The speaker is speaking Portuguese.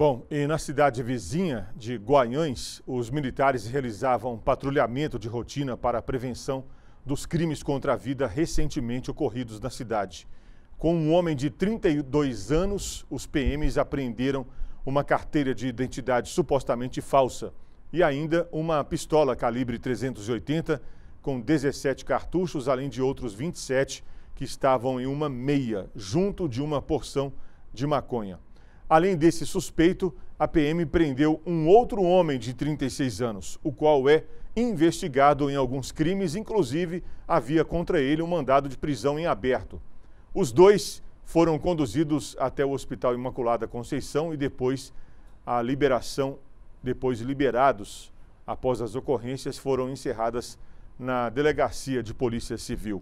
Bom, e na cidade vizinha de Guanhães, os militares realizavam patrulhamento de rotina para a prevenção dos crimes contra a vida recentemente ocorridos na cidade. Com um homem de 32 anos, os PMs apreenderam uma carteira de identidade supostamente falsa e ainda uma pistola calibre 380 com 17 cartuchos, além de outros 27 que estavam em uma meia, junto de uma porção de maconha. Além desse suspeito, a PM prendeu um outro homem de 36 anos, o qual é investigado em alguns crimes, inclusive havia contra ele um mandado de prisão em aberto. Os dois foram conduzidos até o Hospital Imaculada Conceição e depois a liberação, depois liberados após as ocorrências, foram encerradas na Delegacia de Polícia Civil.